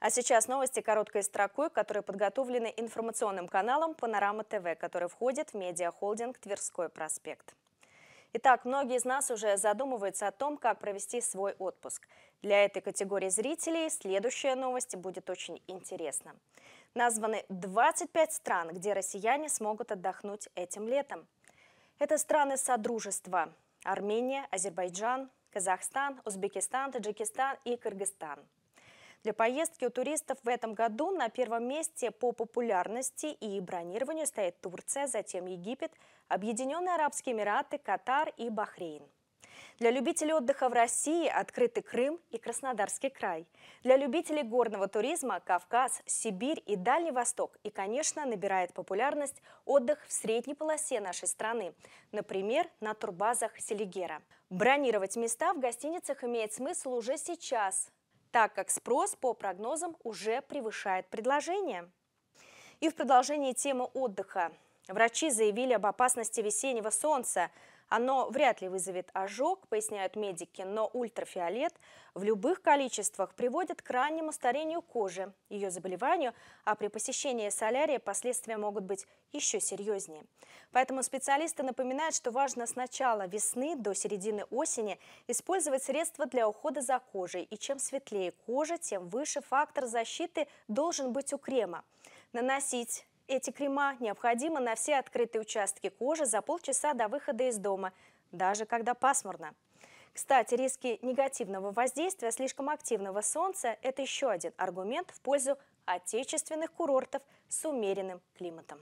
А сейчас новости короткой строкой, которые подготовлены информационным каналом «Панорама ТВ», который входит в медиахолдинг «Тверской проспект». Итак, многие из нас уже задумываются о том, как провести свой отпуск. Для этой категории зрителей следующая новость будет очень интересна. Названы 25 стран, где россияне смогут отдохнуть этим летом. Это страны Содружества – Армения, Азербайджан, Казахстан, Узбекистан, Таджикистан и Кыргызстан – для поездки у туристов в этом году на первом месте по популярности и бронированию стоит Турция, затем Египет, Объединенные Арабские Эмираты, Катар и Бахрейн. Для любителей отдыха в России открыты Крым и Краснодарский край. Для любителей горного туризма – Кавказ, Сибирь и Дальний Восток. И, конечно, набирает популярность отдых в средней полосе нашей страны, например, на турбазах Селигера. Бронировать места в гостиницах имеет смысл уже сейчас так как спрос по прогнозам уже превышает предложение. И в продолжении темы отдыха. Врачи заявили об опасности весеннего солнца – оно вряд ли вызовет ожог, поясняют медики, но ультрафиолет в любых количествах приводит к раннему старению кожи, ее заболеванию, а при посещении солярия последствия могут быть еще серьезнее. Поэтому специалисты напоминают, что важно с начала весны до середины осени использовать средства для ухода за кожей. И чем светлее кожа, тем выше фактор защиты должен быть у крема. Наносить эти крема необходимы на все открытые участки кожи за полчаса до выхода из дома, даже когда пасмурно. Кстати, риски негативного воздействия слишком активного солнца – это еще один аргумент в пользу отечественных курортов с умеренным климатом.